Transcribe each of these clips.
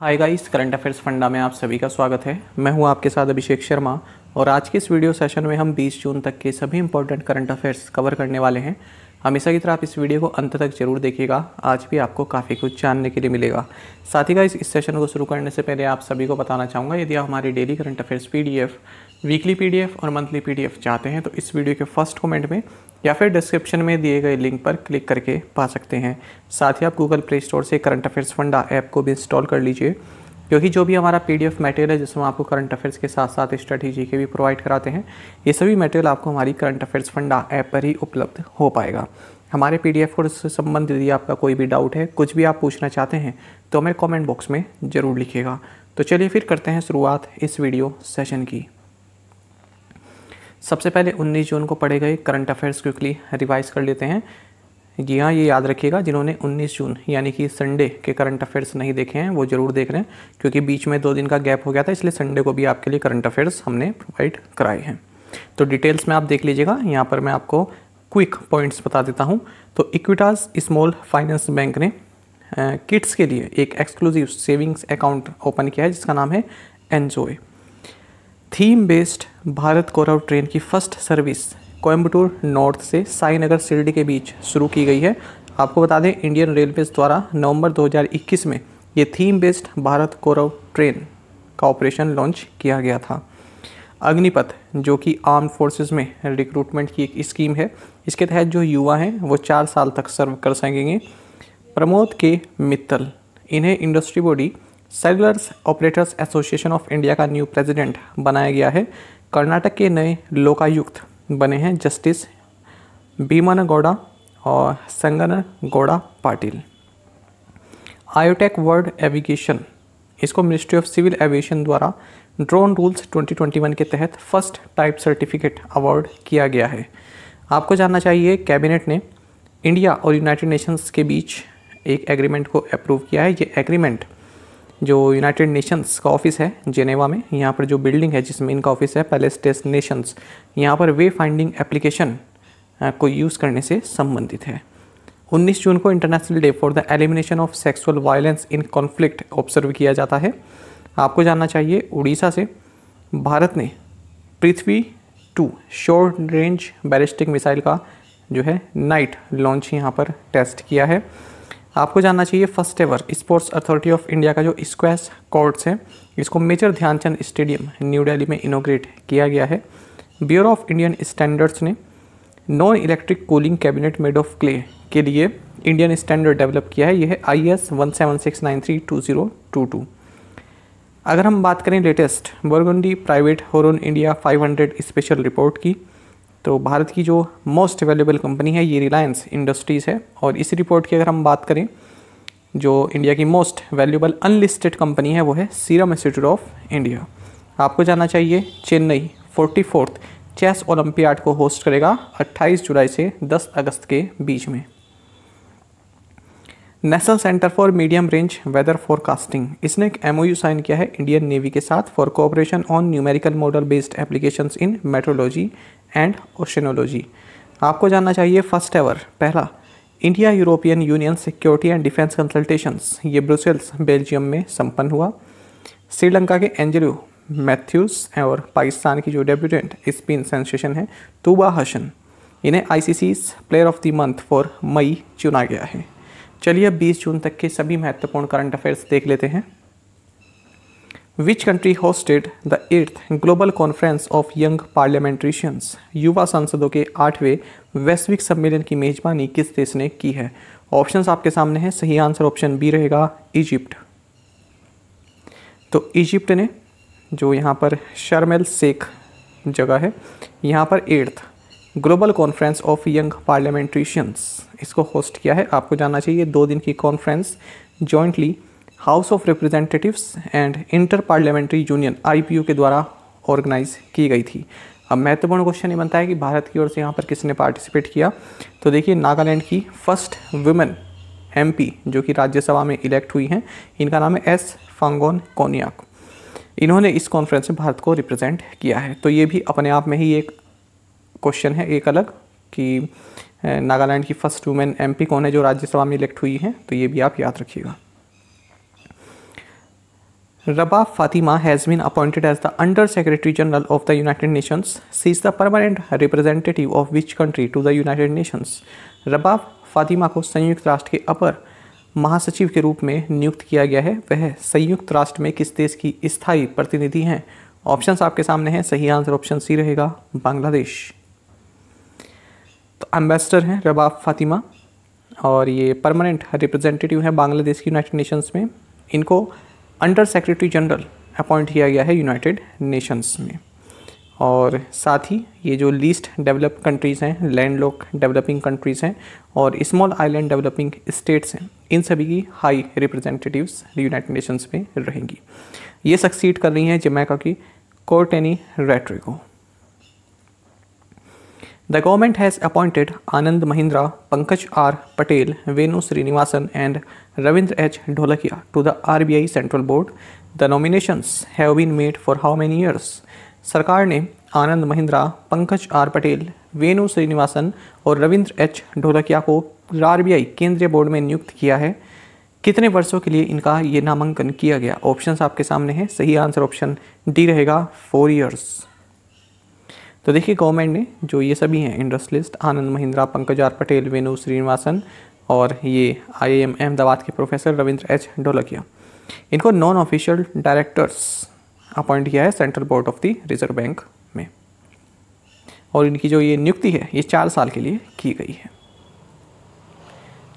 Hi guys current affairs फंडा में आप सभी का स्वागत है मैं हूं आपके साथ अभिषेक शर्मा और आज के इस वीडियो सेशन में हम 20 जून तक के सभी इंपॉर्टेंट करंट अफेयर्स कवर करने वाले हैं हमेशा की तरह आप इस वीडियो को अंत तक जरूर देखिएगा आज भी आपको काफ़ी कुछ जानने के लिए मिलेगा साथ ही गाइस इस सेशन को शुरू करने से पहले आप सभी को बताना चाहूँगा यदि आप हमारी daily current affairs P weekly P और मंथली पी चाहते हैं तो इस वीडियो के फर्स्ट कॉमेंट में या फिर डिस्क्रिप्शन में दिए गए लिंक पर क्लिक करके पा सकते हैं साथ ही आप गूगल प्ले स्टोर से करंट अफेयर्स फंडा ऐप को भी इंस्टॉल कर लीजिए क्योंकि जो भी हमारा पी मटेरियल है जिसमें आपको करंट अफेयर्स के साथ साथ स्ट्रेटी के भी प्रोवाइड कराते हैं ये सभी मटेरियल आपको हमारी करंट अफेयर्स फंडा ऐप पर ही उपलब्ध हो पाएगा हमारे पी डी और इससे संबंधित यदि आपका कोई भी डाउट है कुछ भी आप पूछना चाहते हैं तो हमें कमेंट बॉक्स में ज़रूर लिखिएगा तो चलिए फिर करते हैं शुरुआत इस वीडियो सेशन की सबसे पहले 19 जून को पढ़े गए करंट अफेयर्स क्विकली रिवाइज कर लेते हैं जी हाँ ये याद रखिएगा जिन्होंने 19 जून यानी कि संडे के करंट अफेयर्स नहीं देखे हैं वो ज़रूर देख रहे हैं क्योंकि बीच में दो दिन का गैप हो गया था इसलिए संडे को भी आपके लिए करंट अफेयर्स हमने प्रोवाइड कराए हैं तो डिटेल्स में आप देख लीजिएगा यहाँ पर मैं आपको क्विक पॉइंट्स बता देता हूँ तो इक्विटाज स्मॉल फाइनेंस बैंक ने किड्स के लिए एक एक्सक्लूसिव सेविंग्स अकाउंट ओपन किया है जिसका नाम है एनजोए theme based Bharat Gaurav train की फर्स्ट सर्विस कोयम्बटूर नॉर्थ से साईनगर शिरडी के बीच शुरू की गई है आपको बता दें इंडियन रेलवेज द्वारा नवंबर 2021 में ये theme based Bharat Gaurav train का ऑपरेशन लॉन्च किया गया था अग्निपथ जो कि आर्म फोर्सेस में रिक्रूटमेंट की एक स्कीम है इसके तहत जो युवा हैं वो चार साल तक सर्व कर सकेंगे प्रमोद के मित्तल इन्हें industry body cellulars operators association of India का न्यू प्रेसिडेंट बनाया गया है कर्नाटक के नए लोकायुक्त बने हैं जस्टिस भीमन गौड़ा और Sangan Gowda Patil IoTech world avigation इसको मिनिस्ट्री ऑफ सिविल एविएशन द्वारा ड्रोन रूल्स 2021 के तहत फर्स्ट टाइप सर्टिफिकेट अवार्ड किया गया है आपको जानना चाहिए कैबिनेट ने इंडिया और यूनाइटेड नेशंस के बीच एक एग्रीमेंट को अप्रूव किया है ये एग्रीमेंट जो यूनाइटेड नेशंस का ऑफिस है जेनेवा में यहाँ पर जो बिल्डिंग है जिसमें इनका ऑफिस है पैलेस्टेस नेशंस यहाँ पर वे फाइंडिंग एप्लीकेशन को यूज़ करने से संबंधित है 19 जून को international day for the elimination of sexual violence in conflict observe किया जाता है आपको जानना चाहिए उड़ीसा से भारत ने Prithvi two short range ballistic missile का जो है नाइट लॉन्च यहाँ पर टेस्ट किया है आपको जानना चाहिए first ever sports authority of India का जो स्क्वैश कोर्ट्स है इसको major Dhyanchand stadium new Delhi में इनोग्रेट किया गया है ब्यूरो ऑफ इंडियन स्टैंडर्ड्स ने non electric cooling cabinet made of clay के लिए इंडियन स्टैंडर्ड डेवलप किया है यह है I S one seven six nine three two zero two two अगर हम बात करें latest Burgundy private Hurun India hundred special report की तो भारत की जो मोस्ट वैल्यूबल कंपनी है ये रिलायंस इंडस्ट्रीज़ है और इस रिपोर्ट की अगर हम बात करें जो इंडिया की मोस्ट वैल्यूबल अनलिस्टेड कंपनी है वो है सीरम इंस्टीट्यूट ऑफ इंडिया आपको जाना चाहिए Chennai forty fourth chess olympiad को होस्ट करेगा 28 जुलाई से 10 अगस्त के बीच में national centre for medium range weather forecasting इसने एक एमओयू साइन किया है इंडियन नेवी के साथ for cooperation on numerical model based applications in metrology and oceanology आपको जानना चाहिए फर्स्ट एवर पहला India European Union security and defence consultations ये ब्रुसेल्स बेल्जियम में संपन्न हुआ श्रीलंका के एंजरू मैथ्यूस और पाकिस्तान की जो डेब्यूटेंट स्पिन सेंसेशन है तूबा हसन इन्हें ICC player of the month for May चुना गया है चलिए अब 20 जून तक के सभी महत्वपूर्ण करंट अफेयर्स देख लेते हैं Which country hosted the 8th Global Conference of Young Parliamentarians? युवा सांसदों के आठवें वैश्विक सम्मेलन की मेजबानी किस देश ने की है ऑप्शंस आपके सामने हैं सही आंसर ऑप्शन बी रहेगा इजिप्ट तो इजिप्ट ने जो यहाँ पर शर्मेल शेख जगह है यहाँ पर eighth global conference of young parliamentarians इसको होस्ट किया है आपको जानना चाहिए दो दिन की conference jointly House of Representatives and Inter Parliamentary Union I के द्वारा ऑर्गेनाइज की गई थी अब महत्वपूर्ण क्वेश्चन ये बनता है कि भारत की ओर से यहाँ पर किसने पार्टिसिपेट किया तो देखिए नागालैंड की फर्स्ट वुमेन एमपी जो कि राज्यसभा में इलेक्ट हुई हैं इनका नाम है एस फांगोन कोनियाक इन्होंने इस कॉन्फ्रेंस में भारत को रिप्रेजेंट किया है तो ये भी अपने आप में ही एक क्वेश्चन है एक अलग कि नागालैंड की फर्स्ट वुमेन एमपी कौन है जो राज्यसभा में इलेक्ट हुई हैं तो ये भी आप याद रखिएगा Rabah Fatima has been appointed as the Under Secretary General of the United Nations. She is the permanent representative of which country to the United Nations? Rabah Fatima को संयुक्त राष्ट्र के अपर महासचिव के रूप में नियुक्त किया गया है वह संयुक्त राष्ट्र में किस देश की स्थायी प्रतिनिधि हैं ऑप्शंस आपके सामने हैं सही आंसर ऑप्शन सी रहेगा बांग्लादेश तो एम्बेसडर हैं रबाब फातिमा और ये परमानेंट रिप्रेजेंटेटिव हैं बांग्लादेश की यूनाइटेड नेशंस में इनको अंडर सेक्रेटरी जनरल अपॉइंट किया गया है यूनाइटेड नेशंस में और साथ ही ये जो लीस्ट डेवलप कंट्रीज़ हैं लैंड लॉक डेवलपिंग कंट्रीज़ हैं और स्मॉल आइलैंड डेवलपिंग स्टेट्स हैं इन सभी की हाई रिप्रेजेंटेटिव्स यूनाइटेड नेशंस में रहेंगी ये सक्सीड कर रही हैं जमैका की कोर्टेनी रेट्रिको The government has appointed Anand Mahindra, Pankaj R. Patel, Venu Srinivasan, and Ravindra H. Dholakia to the RBI Central Board. The nominations have been made for how many years? सरकार ने Anand Mahindra Pankaj R Patel Venu Srinivasan और Ravindra H Dholakia को are केंद्रीय board में नियुक्त किया है कितने वर्षों के लिए इनका ये नामांकन किया गया ऑप्शंस आपके सामने हैं सही आंसर ऑप्शन डी रहेगा फोर ईयर्स तो देखिए गवर्नमेंट ने जो ये सभी हैं इंडस्ट्रियलिस्ट आनंद महिंद्रा पंकजार पटेल वेणु श्रीनिवासन और ये आई अहमदाबाद के प्रोफेसर रविंद्र एच डोलकिया इनको नॉन ऑफिशियल डायरेक्टर्स अपॉइंट किया है central board of the reserve bank में और इनकी जो ये नियुक्ति है ये चार साल के लिए की गई है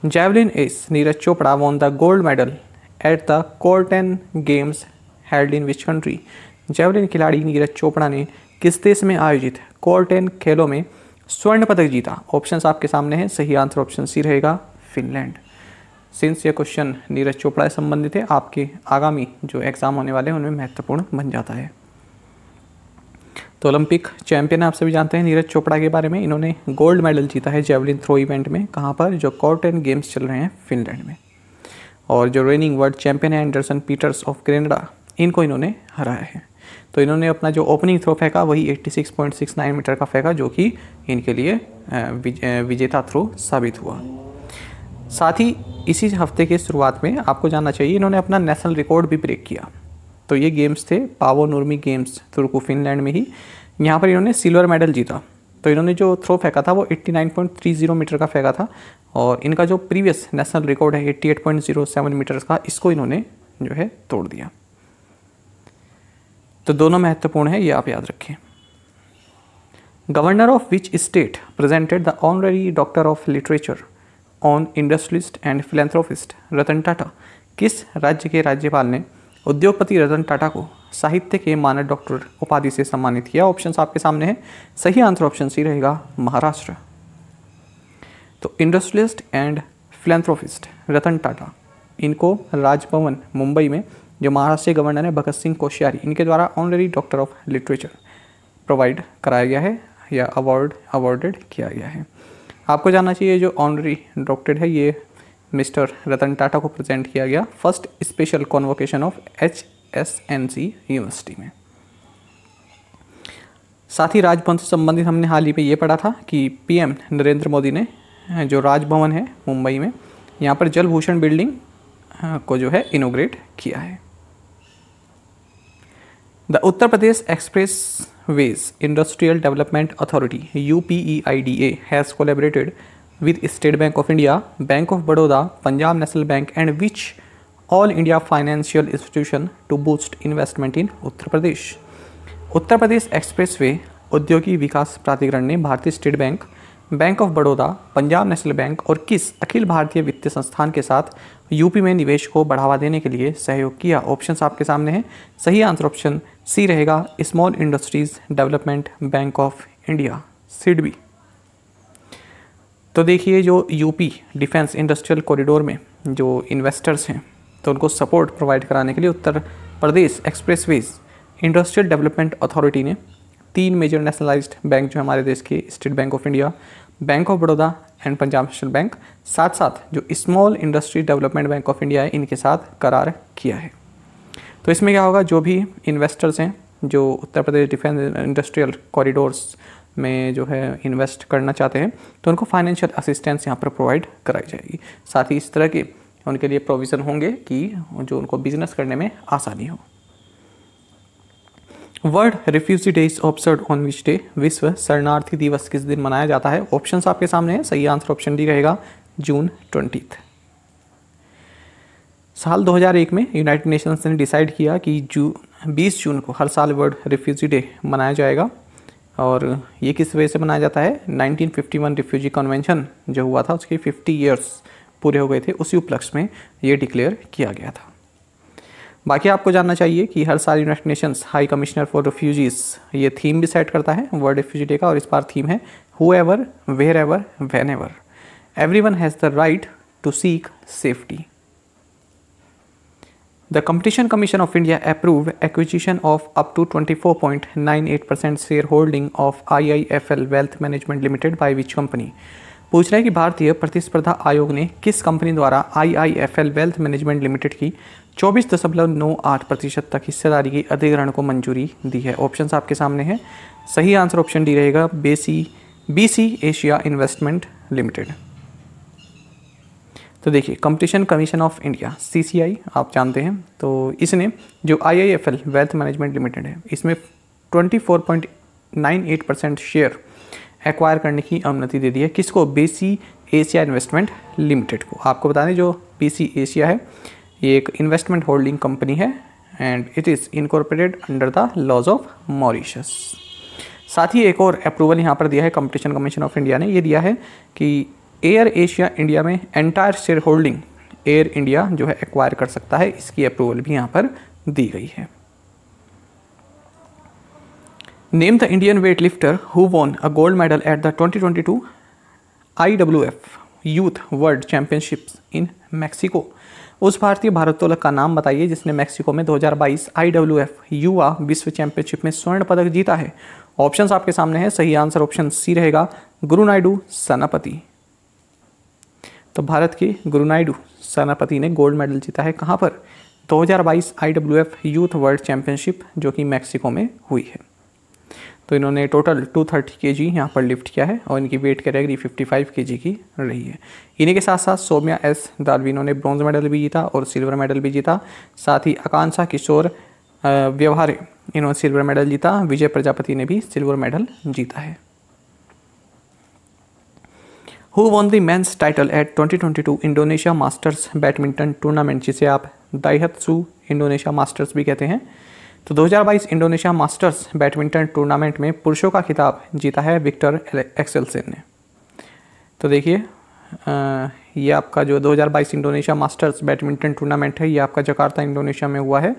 javelin ace Neeraj Chopra won the gold medal at the Kuortane games held in which country javelin खिलाड़ी नीरज चोपड़ा ने किस देश में आयोजित कोर्टेन खेलों में स्वर्ण पदक जीता ऑप्शंस आपके सामने हैं सही आंसर ऑप्शन सी रहेगा फिनलैंड सिंस ये क्वेश्चन नीरज चोपड़ा से संबंधित है आपके आगामी जो एग्ज़ाम होने वाले हैं उनमें महत्वपूर्ण बन जाता है तो ओलंपिक चैंपियन आप सभी जानते हैं नीरज चोपड़ा के बारे में इन्होंने गोल्ड मेडल जीता है जेवलिन थ्रो इवेंट में कहाँ पर जो कॉर्टन गेम्स चल रहे हैं फिनलैंड में और जो रेनिंग वर्ल्ड चैंपियन है एंडरसन पीटर्स ऑफ ग्रेनडा इनको इन्होंने हराया है तो इन्होंने अपना जो ओपनिंग थ्रो फेंका वही 86.69 मीटर का फेंका जो कि इनके लिए विजेता थ्रो साबित हुआ साथ ही इसी हफ्ते के शुरुआत में आपको जानना चाहिए इन्होंने अपना नेशनल रिकॉर्ड भी ब्रेक किया तो ये गेम्स थे Paavo Nurmi games Turku Finland में ही यहाँ पर इन्होंने सिल्वर मेडल जीता तो इन्होंने जो थ्रो फेंका था वो 89.30 मीटर का फेंका था और इनका जो प्रीवियस नेशनल रिकॉर्ड है 88.07 मीटर का इसको इन्होंने जो है तोड़ दिया तो दोनों महत्वपूर्ण है ये आप याद रखें governor of which state presented the honorary doctor of literature on industrialist and philanthropist Ratan Tata किस राज्य के राज्यपाल ने उद्योगपति रतन टाटा को साहित्य के मानद डॉक्टर उपाधि से सम्मानित किया ऑप्शन आपके सामने हैं सही आंसर ऑप्शन सी रहेगा महाराष्ट्र तो industrialist and philanthropist Ratan Tata इनको राजभवन मुंबई में जो महाराष्ट्र के गवर्नर है भगत सिंह कोश्यारी इनके द्वारा honorary doctor of literature provide कराया गया है या अवार्ड अवार्डेड किया गया है आपको जानना चाहिए जो ऑनरेरी डॉक्टर है ये मिस्टर रतन टाटा को प्रेजेंट किया गया first special convocation of H S N C university में साथ ही राजभवन से संबंधित हमने हाल ही में ये पढ़ा था कि पीएम नरेंद्र मोदी ने जो राजभवन है मुंबई में यहाँ पर जलभूषण बिल्डिंग हाँ, को जो है इनोग्रेट किया है the Uttar Pradesh expressways industrial development authority U P E I D A has collaborated with State Bank of India Bank of Baroda Punjab National Bank and which all India financial institution to boost investment in Uttar Pradesh Uttar Pradesh expressway औद्योगिक विकास प्राधिकरण ने भारतीय State Bank Bank of Baroda Punjab National Bank और किस अखिल भारतीय वित्तीय संस्थान के साथ यूपी में निवेश को बढ़ावा देने के लिए सहयोग किया ऑप्शन आपके सामने हैं सही आंसर ऑप्शन सी रहेगा Small Industries Development Bank of India SIDBI तो देखिए जो यूपी डिफेंस इंडस्ट्रियल कॉरिडोर में जो इन्वेस्टर्स हैं तो उनको सपोर्ट प्रोवाइड कराने के लिए Uttar Pradesh express industrial development authority ने तीन मेजर नेशनलाइज्ड बैंक जो हमारे देश के State Bank of India Bank of Baroda and Punjab National Bank साथ साथ जो Small Industry Development Bank of India है इनके साथ करार किया है तो इसमें क्या होगा जो भी इन्वेस्टर्स हैं जो Uttar Pradesh defence industrial corridors में जो है इन्वेस्ट करना चाहते हैं तो उनको फाइनेंशियल असिस्टेंस यहाँ पर प्रोवाइड कराई जाएगी साथ ही इस तरह के उनके लिए प्रोविज़न होंगे कि जो उनको बिजनेस करने में आसानी हो World Refugee Day is observe on which day विश्व शरणार्थी दिवस किस दिन मनाया जाता है ऑप्शंस आपके सामने हैं सही आंसर ऑप्शन डी रहेगा जून ट्वेंटीथ साल 2001 में यूनाइटेड नेशंस ने डिसाइड किया कि जू बीस जून को हर साल वर्ल्ड रिफ्यूजी डे मनाया जाएगा और ये किस वजह से मनाया जाता है 1951 रिफ्यूजी कन्वेंशन जो हुआ था उसके 50 इयर्स पूरे हो गए थे उसी उपलक्ष्य में ये डिक्लेयर किया गया था बाकी आपको जानना चाहिए कि हर साल United Nations High Commissioner for Refugees ये थीम भी सेट करता है वर्ल्ड रिफ्यूजी डे का और इस बार थीम है whoever wherever whenever everyone has the right to seek safety The Competition Commission of India approved acquisition of up to 24.98% shareholding of IIFL Wealth Management Limited by which company? पूछ रहा है कि भारतीय प्रतिस्पर्धा आयोग ने किस company द्वारा एल वेल्थ मैनेजमेंट लिमिटेड की चौबीस दशमलव नौ आठ प्रतिशत तक हिस्सेदारी के अधिग्रहण को मंजूरी दी है ऑप्शन आपके सामने हैं सही आंसर ऑप्शन डी रहेगा बेसी सी एशिया इन्वेस्टमेंट लिमिटेड तो देखिए Competition Commission of India CCI आप जानते हैं तो इसने जो आईआईएफएल वेल्थ मैनेजमेंट लिमिटेड है इसमें 24.98 परसेंट शेयर एक्वायर करने की अनुमति दे दी है किसको बीसी एशिया इन्वेस्टमेंट लिमिटेड को आपको बता दें जो बीसी एशिया है ये एक इन्वेस्टमेंट होल्डिंग कंपनी है and it is incorporated under the laws of Mauritius साथ ही एक और अप्रूवल यहाँ पर दिया है कंपटीशन कमीशन ऑफ इंडिया ने ये दिया है कि एयर एशिया इंडिया में entire shareholding Air India जो है एक्वायर कर सकता है इसकी अप्रूवल भी यहाँ पर दी गई है name the Indian weightlifter who won a gold medal at the 2022 IWF youth world championships in Mexico उस भारतीय भारत्तोलक का नाम बताइए जिसने मैक्सिको में 2022 हज़ार युवा विश्व चैंपियनशिप में स्वर्ण पदक जीता है ऑप्शंस आपके सामने हैं सही आंसर ऑप्शन सी रहेगा गुरु नायडू सेनापति तो भारत के गुरु नायडू सेनापति ने गोल्ड मेडल जीता है कहाँ पर 2022 IWF यूथ वर्ल्ड चैंपियनशिप जो कि मैक्सिको में हुई है तो इन्होंने टोटल 230 थर्टी के जी यहाँ पर लिफ्ट किया है और इनकी वेट कैटेगरी 55 के जी की रही है इन्हीं के साथ साथ सोम्या एस दालवीनो ने ब्रॉन्ज मेडल भी जीता और सिल्वर मेडल भी जीता साथ ही आकांक्षा किशोर व्यवहारे इन्होंने सिल्वर मेडल जीता विजय प्रजापति ने भी सिल्वर मेडल जीता है who won the men's title at 2022 Indonesia Masters badminton tournament जिसे आप दाइहत्सू इंडोनेशिया मास्टर्स भी कहते हैं तो 2022 इंडोनेशिया मास्टर्स बैडमिंटन टूर्नामेंट में पुरुषों का खिताब जीता है विक्टर एक्सेलसेन ने तो देखिए ये आपका जो 2022 इंडोनेशिया मास्टर्स बैडमिंटन टूर्नामेंट है ये आपका जकार्ता इंडोनेशिया में हुआ है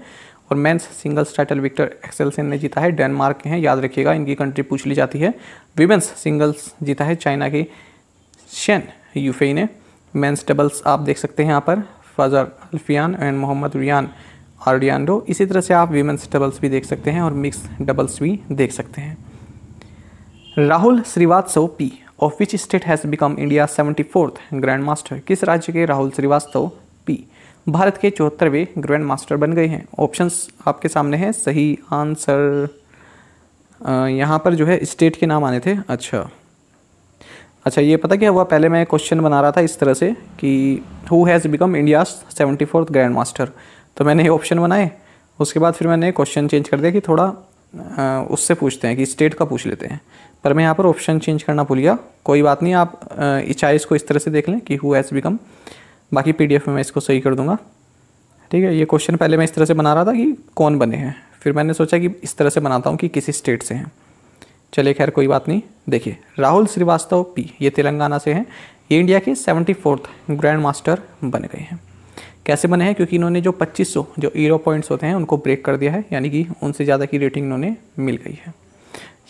और men's singles title Viktor Axelsen ने जीता है डेनमार्क के हैं याद रखिएगा इनकी कंट्री पूछ ली जाती है विमेंस सिंगल्स जीता है चाइना की शन यूफेन ने मेंस डबल्स आप देख सकते हैं यहाँ पर Fajar Alfian and Muhammad Rian Ardianto इसी तरह से आप वीमेंस डबल्स भी देख सकते हैं और मिक्स डबल्स भी देख सकते हैं Rahul Srivastava P of which state has become India seventy fourth grandmaster किस राज्य के राहुल श्रीवास्तव पी भारत के चौहत्तरवें ग्रैंड मास्टर बन गए हैं ऑप्शंस आपके सामने हैं सही आंसर यहाँ पर जो है स्टेट के नाम आने थे अच्छा अच्छा ये पता क्या हुआ पहले मैं क्वेश्चन बना रहा था इस तरह से कि who has become India seventy fourth grandmaster तो मैंने ये ऑप्शन बनाए उसके बाद फिर मैंने क्वेश्चन चेंज कर दिया कि थोड़ा उससे पूछते हैं कि स्टेट का पूछ लेते हैं पर मैं यहाँ पर ऑप्शन चेंज करना भूल गया कोई बात नहीं आप इचाइस को इस तरह से देख लें कि हु हैज़ बिकम बाकी पी में मैं इसको सही कर दूँगा ठीक है ये क्वेश्चन पहले मैं इस तरह से बना रहा था कि कौन बने हैं फिर मैंने सोचा कि इस तरह से बनाता हूँ कि किसी स्टेट से हैं चलिए खैर कोई बात नहीं देखिए राहुल श्रीवास्तव पी ये तेलंगाना से हैं ये इंडिया के सेवेंटी फोर्थ ग्रैंड मास्टर बन गए हैं कैसे बने हैं क्योंकि इन्होंने जो 2500 जो ईरो पॉइंट्स होते हैं उनको ब्रेक कर दिया है यानी कि उनसे ज़्यादा की रेटिंग इन्होंने मिल गई है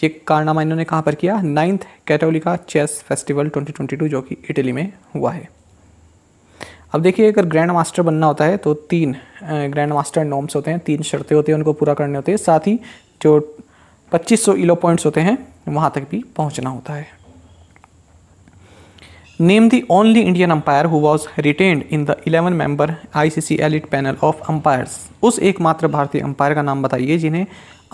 ये कारनामा इन्होंने कहाँ पर किया नाइन्थ कैटोलिका चेस फेस्टिवल 2022 जो कि इटली में हुआ है अब देखिए अगर ग्रैंड मास्टर बनना होता है तो तीन ग्रैंड मास्टर नॉम्स होते हैं तीन शर्तें होती हैं उनको पूरा करने होते हैं साथ ही जो पच्चीस सौ इलो पॉइंट्स होते हैं वहां तक भी पहुंचना होता है name the only Indian umpire who was retained in the eleven member ICC elite panel of umpires उस एकमात्र भारतीय अंपायर का नाम बताइए जिन्हें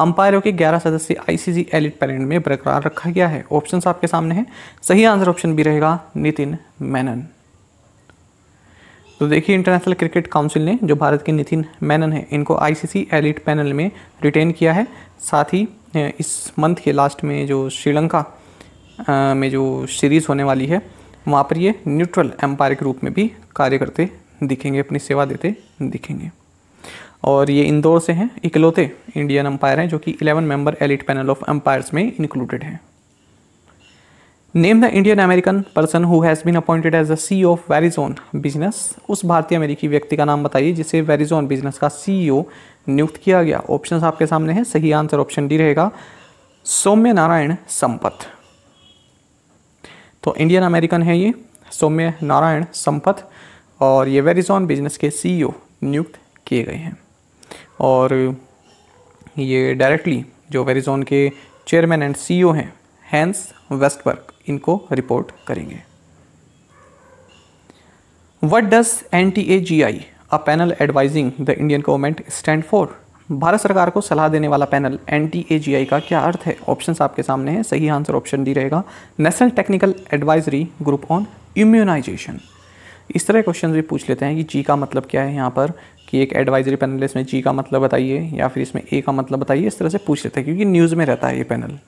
अंपायरों के 11 सदस्य आईसीसी एलिट पैनल में बरकरार रखा गया है ऑप्शन आपके सामने हैं सही आंसर ऑप्शन भी रहेगा नितिन मैनन तो देखिए इंटरनेशनल क्रिकेट काउंसिल ने जो भारत के नितिन मैनन है इनको आईसीसी एलिट पैनल में रिटेन किया है साथ ही इस मंथ के लास्ट में जो श्रीलंका में जो सीरीज़ होने वाली है वहाँ पर ये न्यूट्रल एम्पायर के रूप में भी कार्य करते दिखेंगे अपनी सेवा देते दिखेंगे और ये इंदौर से हैं इकलौते इंडियन एम्पायर हैं जो कि 11 member elite panel of umpires में इंक्लूडेड हैं name the Indian American person who has been appointed as the C of Verizon business उस भारतीय अमेरिकी व्यक्ति का नाम बताइए जिसे वेरिजोन बिजनेस का सी e नियुक्त किया गया ऑप्शन आपके सामने हैं सही आंसर ऑप्शन डी रहेगा सौम्य नारायण संपत तो इंडियन अमेरिकन है ये सौम्य नारायण संपत और ये वेरिजोन बिजनेस के सीईओ e नियुक्त किए गए हैं और ये डायरेक्टली जो वेरिजोन के चेयरमैन एंड सीईओ हैं हैंस वेस्टबर्ग इनको रिपोर्ट करेंगे what does N T A G I a panel advising the Indian government stand for Bharat सरकार को सलाह देने वाला panel N T A G I का क्या अर्थ है ऑप्शन आपके सामने हैं सही आंसर ऑप्शन डी रहेगा national technical advisory group on immunisation इस तरह क्वेश्चन भी पूछ लेते हैं कि जी का मतलब क्या है यहाँ पर कि एक एडवाइजरी पैनल इसमें जी का मतलब बताइए या फिर इसमें ए का मतलब बताइए इस तरह से पूछ लेते हैं क्योंकि न्यूज़ में रहता है ये पैनल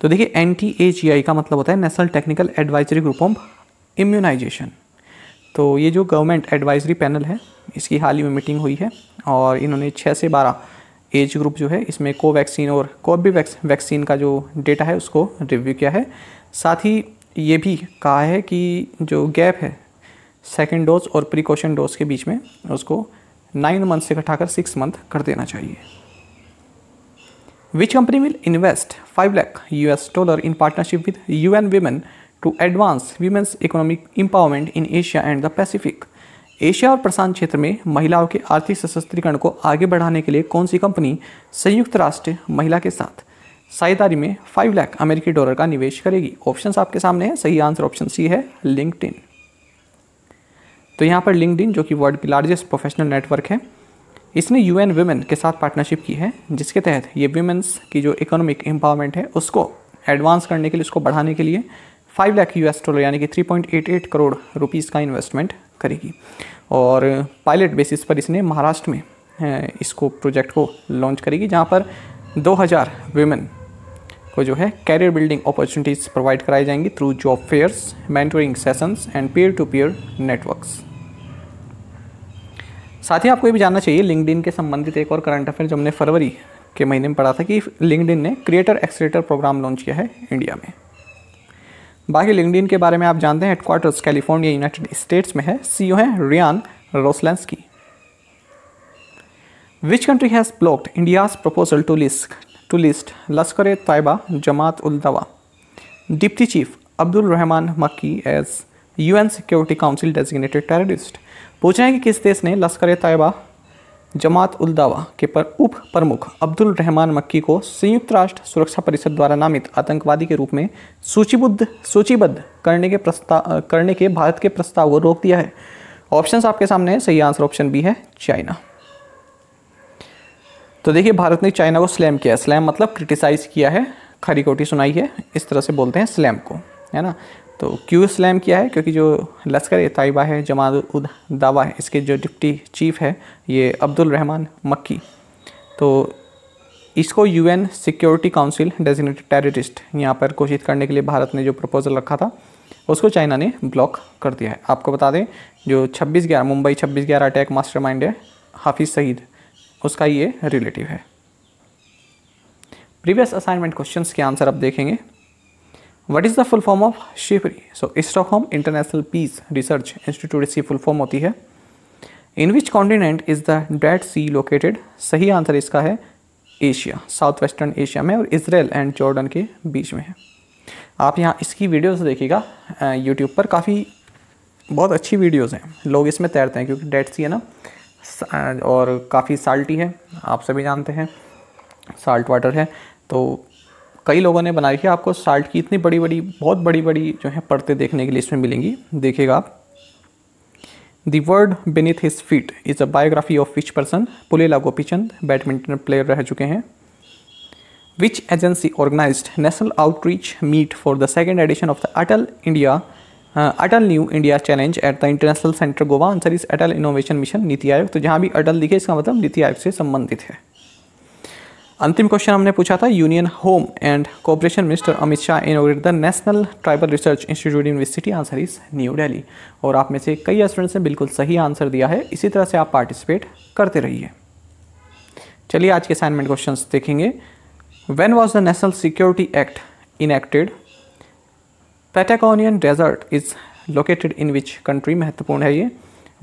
तो देखिए N T H E I का मतलब होता है national technical advisory group of immunisation तो ये जो गवर्नमेंट एडवाइजरी पैनल है इसकी हाल ही में मीटिंग हुई है और इन्होंने छः से बारह एज ग्रुप जो है इसमें कोवैक्सीन और कोबी वैक्सीन का जो डेटा है उसको रिव्यू किया है साथ ही ये भी कहा है कि जो गैप है सेकेंड डोज और प्रिकॉशन डोज के बीच में उसको नाइन मंथ से घटाकर सिक्स मंथ कर देना चाहिए Which company will invest 5 lakh US dollar in partnership with UN Women to advance women's economic empowerment in Asia and the Pacific? Asia और प्रशांत क्षेत्र में महिलाओं के आर्थिक सशक्तिकरण को आगे बढ़ाने के लिए कौन सी कंपनी संयुक्त राष्ट्र महिला के साथ साझेदारी में 5 लाख अमेरिकी डॉलर का निवेश करेगी ऑप्शंस आपके सामने हैं सही आंसर ऑप्शन सी है लिंक्डइन तो यहाँ पर लिंक्डइन जो कि वर्ल्ड की लार्जेस्ट प्रोफेशनल नेटवर्क है इसने यू एन वुमेन के साथ पार्टनरशिप की है जिसके तहत ये वुमेंस की जो इकोनॉमिक एम्पावरमेंट है उसको एडवांस करने के लिए उसको बढ़ाने के लिए five lakh U S dollar यानी कि three point eight eight crore rupees का इन्वेस्टमेंट करेगी और पायलट बेसिस पर इसने महाराष्ट्र में इसको प्रोजेक्ट को लॉन्च करेगी जहाँ पर 2000 वीमेन को जो है कैरियर बिल्डिंग अपॉर्चुनिटीज़ प्रोवाइड कराई जाएंगी through job fairs mentoring sessions and peer to peer networks साथ ही आपको ये भी जानना चाहिए लिंकड के संबंधित एक और करंट अफेयर जो हमने फरवरी के महीने में पढ़ा था कि लिंकड ने क्रिएटर एक्सलेटर प्रोग्राम लॉन्च किया है इंडिया में बाकी लिंकड के बारे में आप जानते हैं हेडक्वार्टर्स कैलिफोर्निया यूनाइटेड स्टेट्स में है सी ओ है रियान रोसलेंस की which country has blocked India's proposal to list to list Lashkar Taiba जमात उल दवा deputy chief Abdul Rehman Makki as UN Security Council designated terrorist पूछ रहे हैं कि किस देश ने लश्कर तयबा जमात उल दावा के पर उप प्रमुख अब्दुल रहमान मक्की को संयुक्त राष्ट्र सुरक्षा परिषद द्वारा नामित आतंकवादी के रूप में सूचीबद्ध सूचीबद्ध करने के प्रस्ताव करने के भारत के प्रस्ताव को रोक दिया है ऑप्शंस आपके सामने है सही आंसर ऑप्शन बी है चाइना तो देखिए भारत ने चाइना को स्लैम किया स्लैम मतलब क्रिटिसाइज़ किया है खरी कोटी सुनाई है इस तरह से बोलते हैं स्लैम को है ना तो क्यों स्लैम किया है क्योंकि जो लश्कर तयबा है जमाल उद दावा है इसके जो डिप्टी चीफ है ये अब्दुल रहमान मक्की तो इसको UN Security Council designated terrorist यहाँ पर घोषित करने के लिए भारत ने जो प्रपोजल रखा था उसको चाइना ने ब्लॉक कर दिया है आपको बता दें जो छब्बीस ग्यारह मुंबई छब्बीस ग्यारह अटैक मास्टर है हाफिज़ सईद उसका ये रिलेटिव है प्रीवियस असाइनमेंट क्वेश्चंस के आंसर आप देखेंगे what is the full form of SIPRI so Stockholm International Peace Research Institute इसकी फुल फॉर्म होती है in which continent is the Dead Sea located सही आंसर इसका है एशिया साउथ वेस्टर्न एशिया में और इसराइल एंड जॉर्डन के बीच में है आप यहाँ इसकी वीडियोस देखिएगा यूट्यूब पर काफ़ी बहुत अच्छी वीडियोस हैं लोग इसमें तैरते हैं क्योंकि डेड सी है ना और काफ़ी साल्टी है आप सभी जानते हैं साल्ट वाटर है तो कई लोगों ने बनाई है आपको साल्ट की इतनी बड़ी बड़ी बहुत बड़ी बड़ी जो है परतें देखने के लिए इसमें मिलेंगी देखिएगा आप The word beneath his feet is a biography of which person? Pulela Gopichand, badminton player रह चुके हैं Which agency organized national outreach meet for the second edition of the Atal India uh, Atal New India Challenge at the International Center Goa? Answer is Atal Innovation Mission नीति आयोग तो जहाँ भी अटल लिखे इसका मतलब नीति आयोग से संबंधित है अंतिम क्वेश्चन हमने पूछा था Union Home and Cooperation Minister Amit Shah inaugurate the National Tribal Research Institute university answer is New Delhi और आप में से कई स्टूडेंट्स ने बिल्कुल सही आंसर दिया है इसी तरह से आप पार्टिसिपेट करते रहिए चलिए आज के असाइनमेंट क्वेश्चन देखेंगे when was the National Security Act enacted Patagonian desert is located in which country महत्वपूर्ण है ये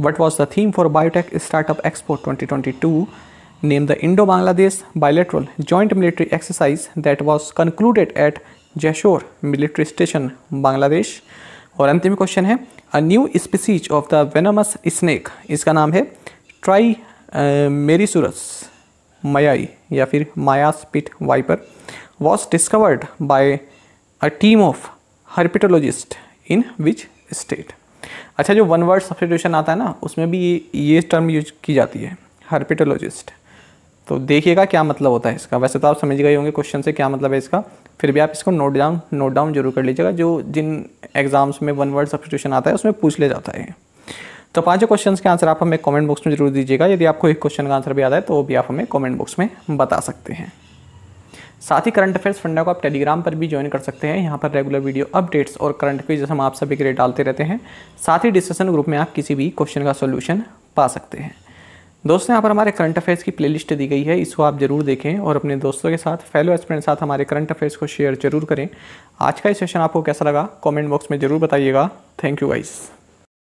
what was the theme for biotech startup expo two named the Indo Bangladesh bilateral joint military exercise that was concluded at Jaishore military station, Bangladesh. और अंतिम question है a new species of the venomous snake इसका नाम है Trimeresurus mayaye या फिर Maya's pit viper was discovered by a team of herpetologist in which state अच्छा जो वन वर्ड सब्सटीट्यूशन आता है ना उसमें भी ये टर्म यूज की जाती है हर्पिटोलॉजिस्ट तो देखिएगा क्या मतलब होता है इसका वैसे तो आप समझ गए होंगे क्वेश्चन से क्या मतलब है इसका फिर भी आप इसको नोट डाउन नोट डाउन जरूर कर लीजिएगा जो जिन एग्जाम्स में वन वर्ड सब्सिट्यूशन आता है उसमें पूछ लिया जाता है तो पांचों क्वेश्चंस के आंसर आप हमें कमेंट बॉक्स में जरूर दीजिएगा यदि आपको एक क्वेश्चन का आंसर भी आता है तो वो भी आप हमें कमेंट बॉक्स में बता सकते हैं साथ ही करंट अफेयर्स फंडा को आप टेलीग्राम पर भी ज्वाइन कर सकते हैं यहाँ पर रेगुलर वीडियो अपडेट्स और करंट जैसे हम आप सभी के लिए डालते रहते हैं साथ ही डिस्कशन ग्रुप में आप किसी भी क्वेश्चन का सोल्यूशन पा सकते हैं दोस्तों यहाँ पर हमारे करंट अफेयर्स की प्लेलिस्ट दी गई है इसको आप जरूर देखें और अपने दोस्तों के साथ फेलो के साथ हमारे करंट अफेयर्स को शेयर जरूर करें आज का ये सेशन आपको कैसा लगा कमेंट बॉक्स में ज़रूर बताइएगा थैंक यू गाइस